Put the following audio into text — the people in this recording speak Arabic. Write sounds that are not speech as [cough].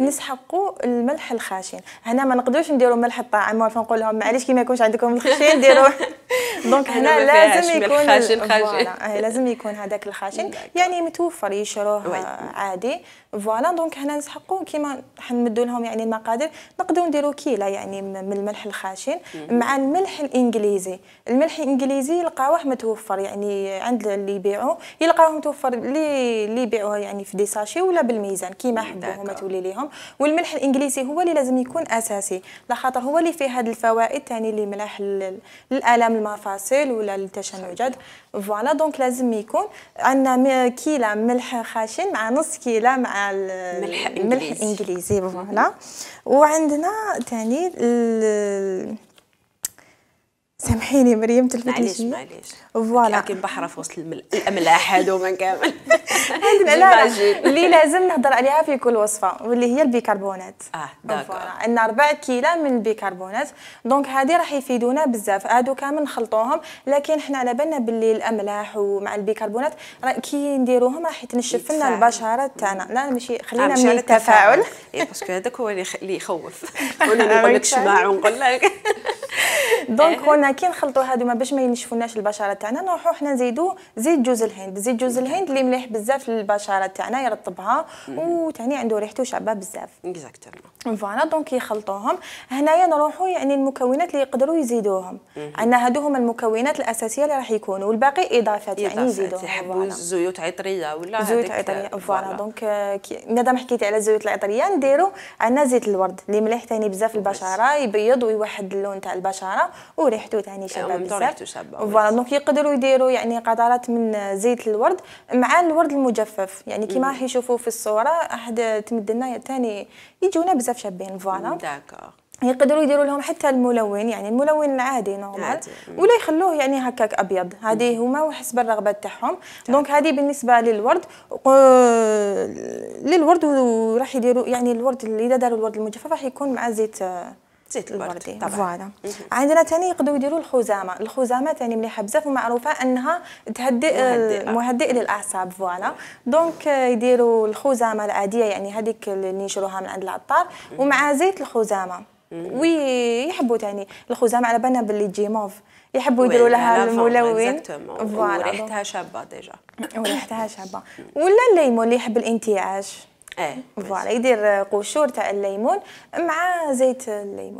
نسحقوا الملح الخشن هنا ما نقدروش نديروا ملح الطعام فنقول لهم معليش كي ما يكونش عندكم الخشن ديروا [laughs] دونك هنا لازم يكون الخاشن خاشن آه، لازم يكون هذاك الخاشن يعني متوفر يشروه آه، عادي فوالا دونك هنا نسحقوا كيما حنمدوا لهم يعني المقادير نقدروا نديروا كيله يعني من الملح الخاشن مع الملح الانجليزي الملح الانجليزي يلقاوه متوفر يعني عند اللي يبيعوه يلقاوه متوفر اللي اللي يبيعوه يعني في دي ساشي ولا بالميزان كيما حبوا هما تولي ليهم والملح الانجليزي هو اللي لازم يكون اساسي لخاطر هو اللي فيه هاد الفوائد ثاني يعني اللي ملاح الالام المفاصل الفاصل ولا التشنجات فوالا دونك لازم يكون عندنا كيلا ملح خشن مع نص كيلا مع الملح الانجليزي فوالا وعندنا ثاني سامحيني مريم تلفتي معليش معليش فوالا لكن في وسط الاملاح هادو ما كامل [laughs] اللي لازم نهضر عليها في كل وصفه واللي هي البيكربونات اه داكور عندنا 4 كيلو من البيكربونات دونك هذه راح يفيدونا بزاف هادو كامل نخلطوهم لكن حنا على بالنا باللي الاملاح ومع البيكربونات كي نديروهم راح يتنشف لنا البشره تاعنا لا ماشي خلينا آه، من التفاعل إيه، باسكو هذاك هو اللي يخوف نقول [laughs] آه، لك شماع ونقول لك [laughs] دونك هنا كي نخلطوا ما باش ما ينشفوناش البشره تاعنا نروحوا حنا نزيدوا زيت جوز الهند زيت جوز نعم. الهند اللي مليح بزاف للبشره تاعنا يرطبها نعم. وتعني عنده ريحته شعبه بزاف اكزاكتومون فوالا دونك يخلطوهم هنايا نروحوا يعني المكونات اللي يقدروا يزيدوهم عندنا هادو هما المكونات الاساسيه اللي راح يكونوا والباقي اضافات يعني يزيدوهم يحبوا زيوت عطريه ولا زيوت عطريه فوالا دونك آه، مادام حكيتي على الزيوت العطريه نديروا عندنا زيت الورد اللي مليح ثاني بزاف البشره يبيض ويوحد اللون تاع البشره وريحته ثاني شابه بزاف فوالا دونك يقدروا يديروا يعني قطرات من زيت الورد مع الورد المجفف يعني كيما راح يشوفوا في الصوره احد تمد لنا ثاني يجونا بزاف شابين فوالا يقدروا يديروا لهم حتى الملون يعني الملون العادي نورمال ولا يخلوه يعني هكاك ابيض هذه هما وحسب الرغبه تاعهم دونك هذه بالنسبه للورد للورد وراح يديروا يعني الورد اللي اذا داروا الورد المجفف راح يكون مع زيت زيت البردي طبعا فوالا عندنا ثاني يقدروا يديروا الخزامه الخزامه ثاني مليحه بزاف ومعروفه انها تهدئ مهدئ للاعصاب فوالا دونك آه، يديروا الخزامه العاديه يعني هذيك اللي يشروها من عند العطار ومع زيت الخزامه وي يحبوا ثاني الخزامه على بالنا باللي تجي موف يحبوا يديروا لها الملون فوالا وريحتها شابه ديجا وريحتها شابه ولا الليمون اللي يحب الانتعاش إيه، فوالا يدير قشور تاع الليمون مع زيت الليمون